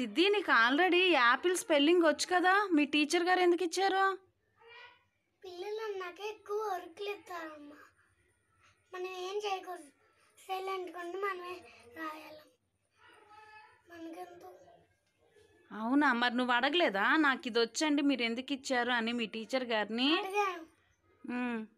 సిద్ధి నీకు already Apple spelling వచ్చు కదా మీ టీచర్ గారు ఎందుకు ఇచ్చారు పిల్లలు ఎక్కువ మనం ఏం చేయకూడదు మనమే రాయాలి అవునా మరి నువ్వు అడగలేదా నాకు ఇది వచ్చండి మీరు ఎందుకు ఇచ్చారు అని మీ టీచర్ గారిని అడిగాను